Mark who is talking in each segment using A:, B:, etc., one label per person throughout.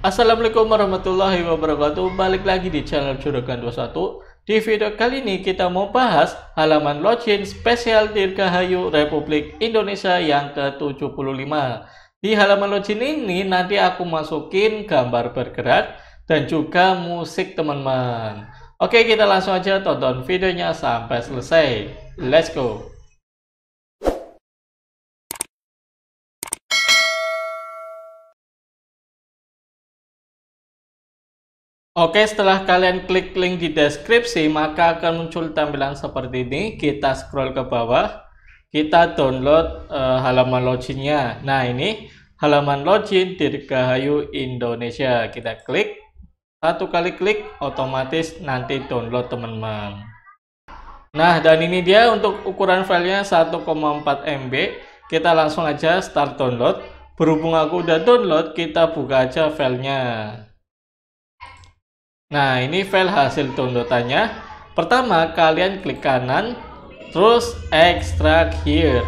A: Assalamualaikum warahmatullahi wabarakatuh Balik lagi di channel Juragan 21 Di video kali ini kita mau bahas halaman login spesial Dirgahayu Republik Indonesia yang ke-75 Di halaman login ini nanti aku masukin gambar bergerak dan juga musik teman-teman Oke kita langsung aja tonton videonya sampai selesai Let's go Oke, setelah kalian klik link di deskripsi, maka akan muncul tampilan seperti ini. Kita scroll ke bawah, kita download uh, halaman loginnya. Nah, ini halaman login Dirgahayu Indonesia. Kita klik, satu kali klik, otomatis nanti download teman-teman. Nah, dan ini dia untuk ukuran filenya 1,4 MB. Kita langsung aja start download. Berhubung aku udah download, kita buka aja filenya. Nah, ini file hasil downloadannya. Pertama, kalian klik kanan, terus extract here.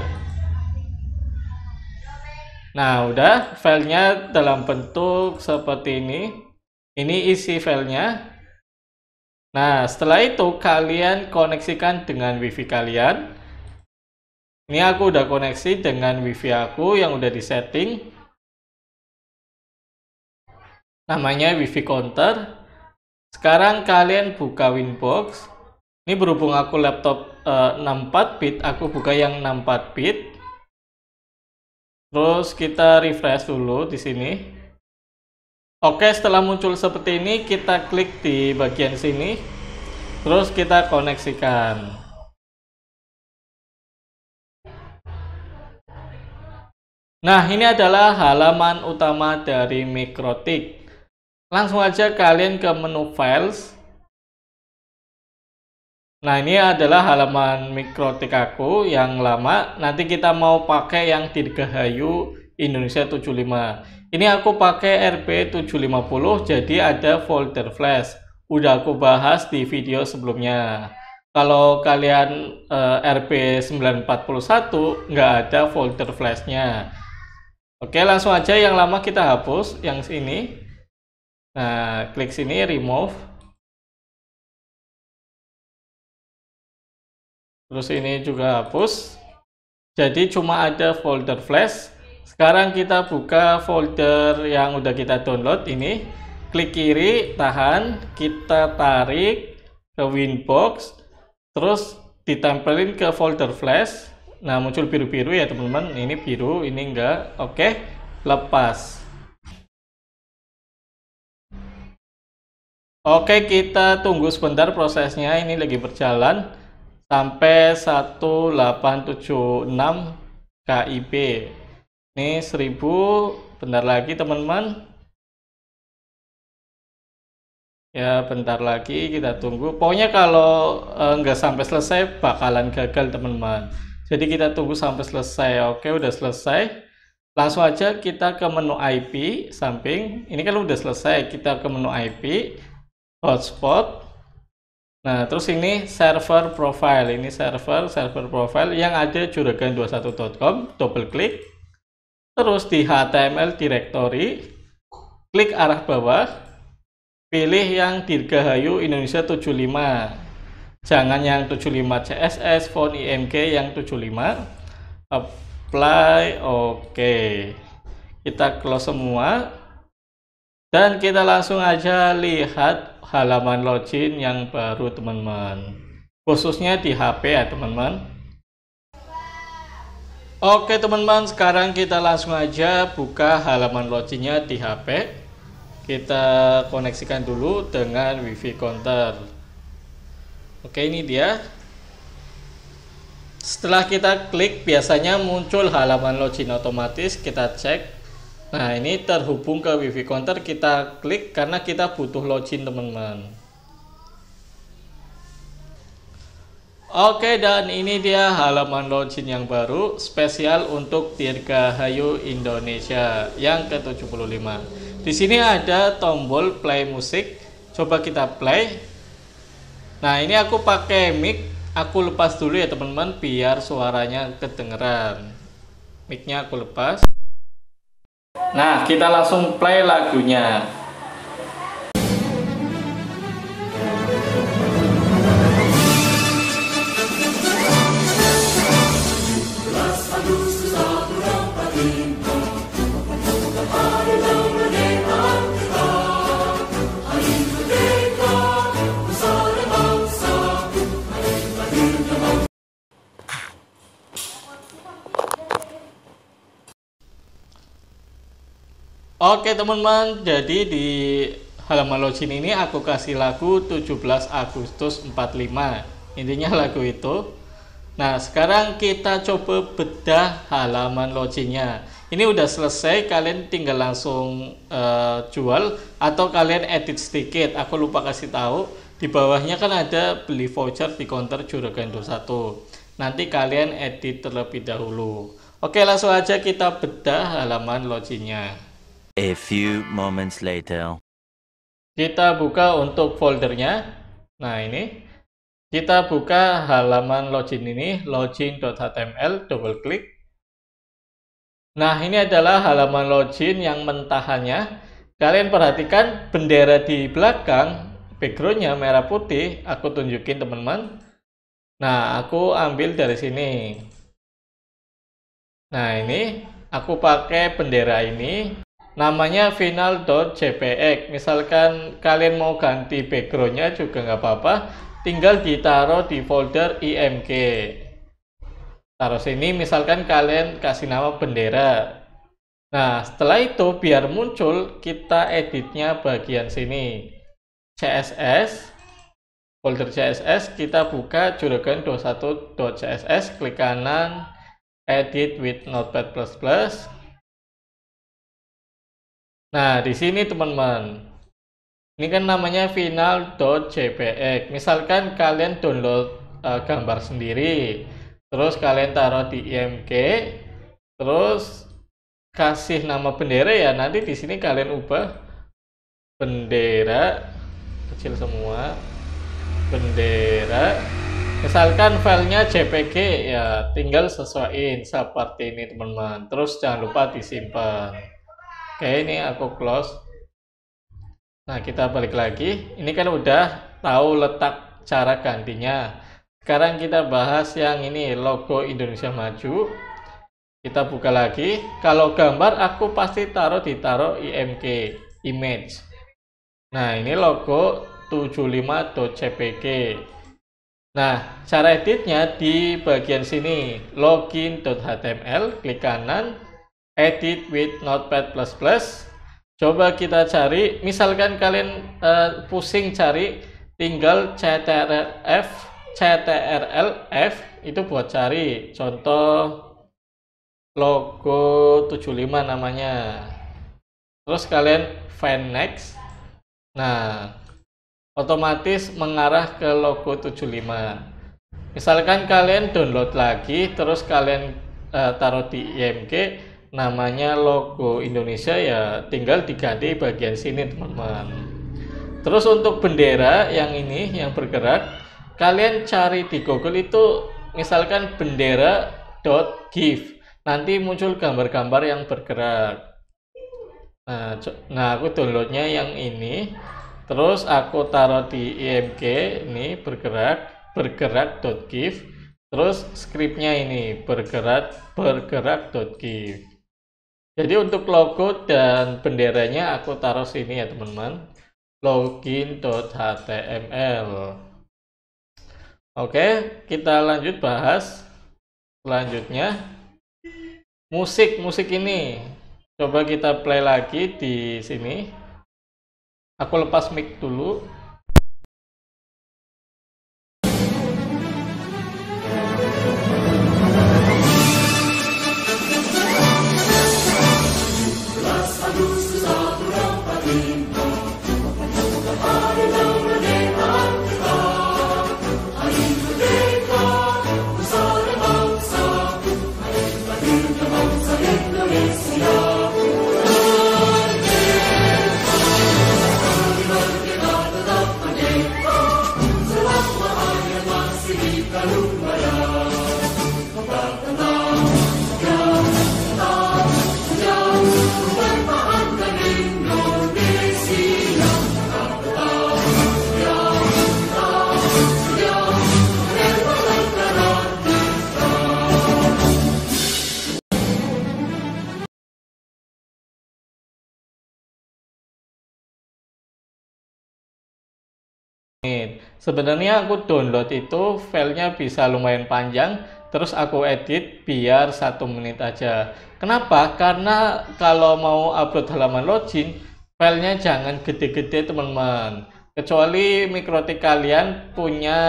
A: Nah, udah filenya dalam bentuk seperti ini. Ini isi filenya. Nah, setelah itu kalian koneksikan dengan wifi kalian. Ini aku udah koneksi dengan wifi aku yang udah disetting. Namanya wifi counter. Sekarang kalian buka Winbox. Ini berhubung aku laptop uh, eh, 64 bit, aku buka yang 64 bit. Terus kita refresh dulu di sini. Oke, setelah muncul seperti ini, kita klik di bagian sini. Terus kita koneksikan. Nah, ini adalah halaman utama dari Mikrotik langsung aja kalian ke menu files nah ini adalah halaman mikrotik aku yang lama nanti kita mau pakai yang dirgahayu Indonesia 75 ini aku pakai RP750 jadi ada folder flash udah aku bahas di video sebelumnya kalau kalian eh, RP941 nggak ada folder flashnya oke langsung aja yang lama kita hapus yang ini Nah, klik sini remove. Terus ini juga hapus. Jadi cuma ada folder flash. Sekarang kita buka folder yang udah kita download ini. Klik kiri, tahan, kita tarik ke Winbox, terus ditempelin ke folder flash. Nah, muncul biru-biru ya teman-teman. Ini biru, ini enggak. Oke, lepas. Oke, kita tunggu sebentar prosesnya. Ini lagi berjalan sampai 1876 KIB. Ini 1000, bentar lagi teman-teman. Ya, bentar lagi kita tunggu. Pokoknya kalau eh, nggak sampai selesai bakalan gagal teman-teman. Jadi kita tunggu sampai selesai. Oke, udah selesai. Langsung aja kita ke menu IP samping. Ini kan udah selesai. Kita ke menu IP hotspot. Nah, terus ini server profile. Ini server, server profile yang ada juragan21.com, double klik. Terus di HTML directory, klik arah bawah, pilih yang Dirgahayu Indonesia 75. Jangan yang 75 CSS, font IMG yang 75. Apply, oke. Okay. Kita close semua. Dan kita langsung aja lihat halaman login yang baru teman-teman khususnya di HP ya teman-teman Oke teman-teman sekarang kita langsung aja buka halaman loginnya di HP kita koneksikan dulu dengan wifi counter Oke ini dia setelah kita klik biasanya muncul halaman login otomatis kita cek Nah ini terhubung ke wifi counter kita klik karena kita butuh login teman-teman Oke dan ini dia halaman login yang baru spesial untuk Dirgahayu Indonesia yang ke-75 Di sini ada tombol play musik coba kita play Nah ini aku pakai mic aku lepas dulu ya teman-teman biar suaranya kedengeran micnya aku lepas Nah, kita langsung play lagunya. Oke teman-teman, jadi di halaman login ini aku kasih lagu 17 Agustus 45. Intinya lagu itu. Nah, sekarang kita coba bedah halaman loginnya. Ini udah selesai, kalian tinggal langsung uh, jual atau kalian edit sedikit. Aku lupa kasih tahu, di bawahnya kan ada beli voucher di counter Juragan 21. Nanti kalian edit terlebih dahulu. Oke, langsung aja kita bedah halaman loginnya. A few moments later. Kita buka untuk foldernya. Nah, ini. Kita buka halaman login ini, login.html, double click. Nah, ini adalah halaman login yang mentahannya. Kalian perhatikan bendera di belakang, backgroundnya merah putih. Aku tunjukin teman-teman. Nah, aku ambil dari sini. Nah, ini aku pakai bendera ini namanya final.jpeg misalkan kalian mau ganti backgroundnya juga nggak apa-apa tinggal ditaruh di folder img taruh sini misalkan kalian kasih nama bendera nah setelah itu biar muncul kita editnya bagian sini css folder css kita buka juragan21.css klik kanan edit with notepad++ Nah, di sini teman-teman, ini kan namanya final.jpg. Misalkan kalian download uh, gambar sendiri, terus kalian taruh di IMG, terus kasih nama bendera ya. Nanti di sini kalian ubah bendera kecil semua, bendera. Misalkan filenya JPG ya, tinggal sesuaiin seperti ini teman-teman. Terus jangan lupa disimpan. Oke, ini aku close. Nah, kita balik lagi. Ini kan udah tahu letak cara gantinya. Sekarang kita bahas yang ini, logo Indonesia Maju. Kita buka lagi. Kalau gambar, aku pasti taruh di taruh IMK image. Nah, ini logo 75.cpg. Nah, cara editnya di bagian sini, login.html, klik kanan, edit with notepad++. Coba kita cari, misalkan kalian uh, pusing cari, tinggal Ctrl+F, CTRLF itu buat cari. Contoh logo 75 namanya. Terus kalian find next. Nah, otomatis mengarah ke logo 75. Misalkan kalian download lagi, terus kalian uh, taruh di IMG, namanya logo Indonesia ya tinggal diganti bagian sini teman-teman terus untuk bendera yang ini yang bergerak kalian cari di Google itu misalkan bendera dot .gif nanti muncul gambar-gambar yang bergerak nah, nah aku downloadnya yang ini terus aku taruh di img ini bergerak bergerak.gif terus scriptnya ini bergerak bergerak.gif jadi untuk logo dan benderanya aku taruh sini ya teman-teman. Login.html. Oke, kita lanjut bahas selanjutnya musik musik ini. Coba kita play lagi di sini. Aku lepas mic dulu. Sebenarnya aku download itu filenya bisa lumayan panjang, terus aku edit biar satu menit aja. Kenapa? Karena kalau mau upload halaman login, filenya jangan gede-gede teman-teman. Kecuali mikrotik kalian punya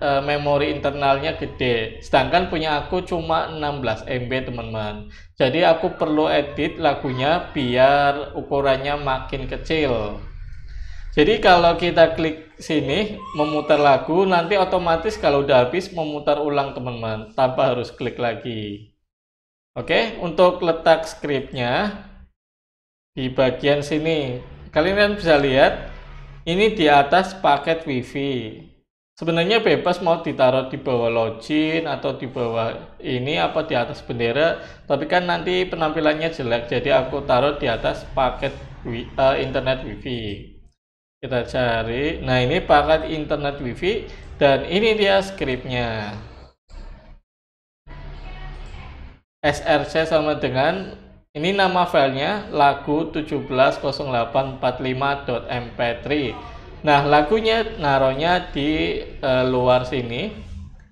A: e, memori internalnya gede, sedangkan punya aku cuma 16 MB teman-teman. Jadi aku perlu edit lagunya biar ukurannya makin kecil. Jadi kalau kita klik sini memutar lagu, nanti otomatis kalau udah habis memutar ulang teman-teman tanpa harus klik lagi. Oke, untuk letak scriptnya di bagian sini, kalian bisa lihat ini di atas paket wifi. Sebenarnya bebas mau ditaruh di bawah login atau di bawah ini apa di atas bendera, tapi kan nanti penampilannya jelek, jadi aku taruh di atas paket wi uh, internet wifi kita cari nah ini paket internet wifi dan ini dia scriptnya src sama dengan ini nama filenya lagu 170845.mp3 nah lagunya naronya di e, luar sini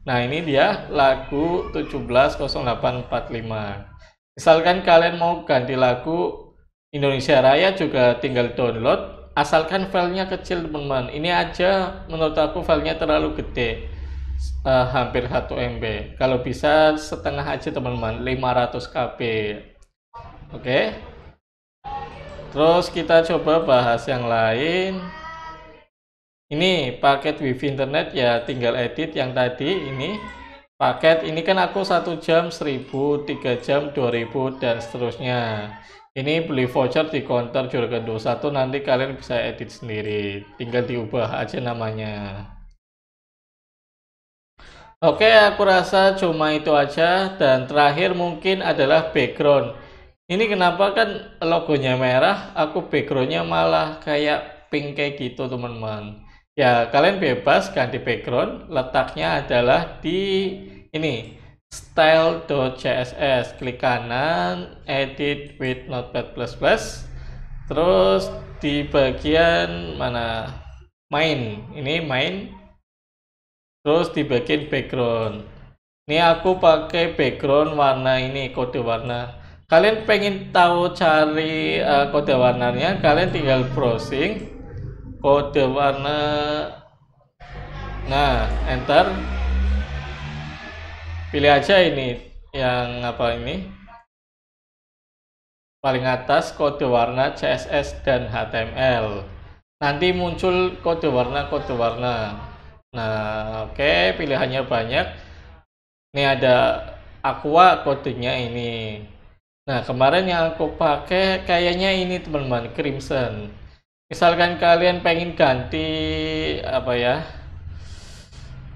A: nah ini dia lagu 170845 misalkan kalian mau ganti lagu Indonesia Raya juga tinggal download asalkan filenya kecil teman-teman ini aja menurut aku filenya terlalu gede uh, hampir 1 MB kalau bisa setengah aja teman-teman 500 KB oke okay. terus kita coba bahas yang lain ini paket wifi internet ya tinggal edit yang tadi ini paket ini kan aku satu jam 1000 3 jam 2000 dan seterusnya ini beli voucher di counter Juragan 21 nanti kalian bisa edit sendiri tinggal diubah aja namanya Oke aku rasa cuma itu aja dan terakhir mungkin adalah background ini kenapa kan logonya merah aku backgroundnya malah kayak pink kayak gitu teman-teman ya kalian bebas ganti background letaknya adalah di ini style.css klik kanan edit with notepad++ terus di bagian mana main ini main terus di bagian background ini aku pakai background warna ini kode warna kalian pengen tahu cari uh, kode warnanya kalian tinggal browsing kode warna nah enter pilih aja ini yang apa ini paling atas kode warna CSS dan HTML nanti muncul kode warna kode warna nah oke okay, pilihannya banyak ini ada aqua kodenya ini nah kemarin yang aku pakai kayaknya ini teman-teman crimson misalkan kalian pengen ganti apa ya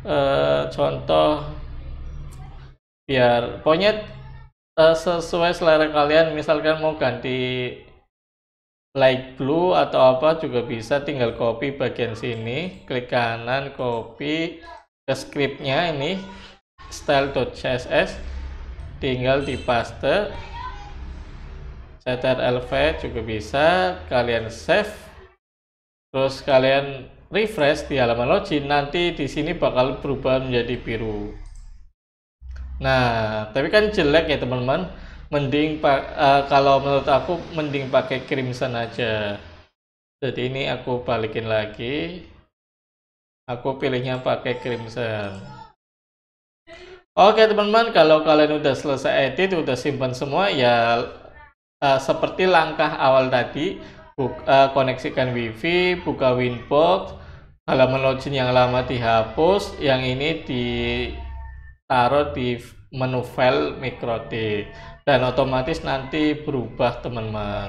A: e, contoh biar pokoknya uh, sesuai selera kalian misalkan mau ganti light blue atau apa juga bisa tinggal copy bagian sini klik kanan copy ke scriptnya ini style.css tinggal di paste ctrl v juga bisa kalian save terus kalian refresh di halaman login nanti di sini bakal berubah menjadi biru Nah, tapi kan jelek ya teman-teman. Mending pak, uh, eh, kalau menurut aku mending pakai crimson aja. Jadi ini aku balikin lagi. Aku pilihnya pakai crimson. Oke teman-teman, kalau kalian udah selesai edit, udah simpan semua ya uh, seperti langkah awal tadi, buka, uh, eh, koneksikan WiFi, buka Winbox, halaman login yang lama dihapus, yang ini di taruh di menu file mikrotik dan otomatis nanti berubah teman-teman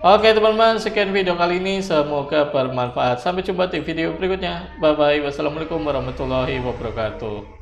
A: oke teman-teman sekian video kali ini semoga bermanfaat sampai jumpa di video berikutnya bye bye wassalamualaikum warahmatullahi wabarakatuh